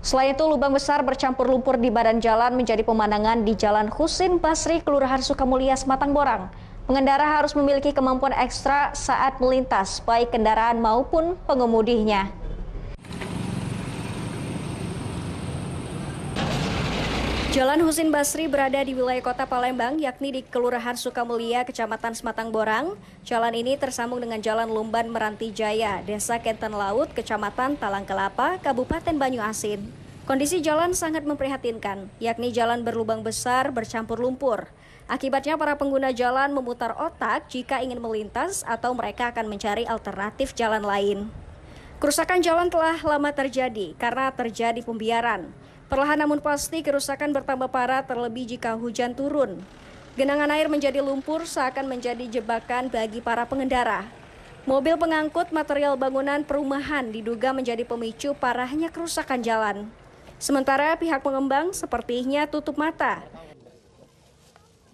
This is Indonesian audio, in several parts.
Selain itu, lubang besar bercampur lumpur di badan jalan menjadi pemandangan di Jalan Husin Basri, Kelurahan Sukamulia, Sematang Borang. Pengendara harus memiliki kemampuan ekstra saat melintas, baik kendaraan maupun pengemudinya. Jalan Husin Basri berada di wilayah kota Palembang, yakni di Kelurahan Sukamulia, Kecamatan Sematang Borang. Jalan ini tersambung dengan Jalan Lumban Meranti Jaya, Desa Kenten Laut, Kecamatan Talang Kelapa, Kabupaten Banyuasin. Kondisi jalan sangat memprihatinkan, yakni jalan berlubang besar bercampur lumpur. Akibatnya para pengguna jalan memutar otak jika ingin melintas atau mereka akan mencari alternatif jalan lain. Kerusakan jalan telah lama terjadi karena terjadi pembiaran. Perlahan namun pasti kerusakan bertambah parah terlebih jika hujan turun. Genangan air menjadi lumpur seakan menjadi jebakan bagi para pengendara. Mobil pengangkut material bangunan perumahan diduga menjadi pemicu parahnya kerusakan jalan. Sementara pihak pengembang sepertinya tutup mata.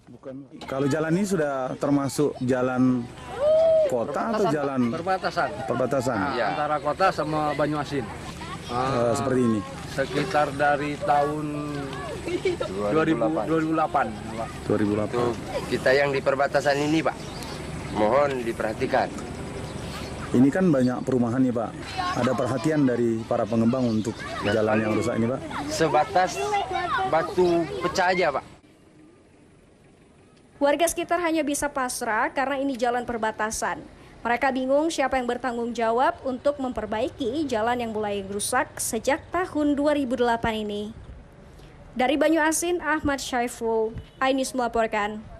Bukan kalau jalan ini sudah termasuk jalan kota atau jalan perbatasan? Perbatasan. ya. Antara kota sama Banyuasin uh, seperti ini? Sekitar dari tahun 2008. 2008. 2008. Itu kita yang di perbatasan ini, Pak. Mohon diperhatikan. Ini kan banyak perumahan nih Pak. Ada perhatian dari para pengembang untuk nah, jalan yang rusak ini Pak? Sebatas batu pecah aja Pak. Warga sekitar hanya bisa pasrah karena ini jalan perbatasan. Mereka bingung siapa yang bertanggung jawab untuk memperbaiki jalan yang mulai rusak sejak tahun 2008 ini. Dari Banyu Asin, Ahmad Syaiful, Ainis melaporkan.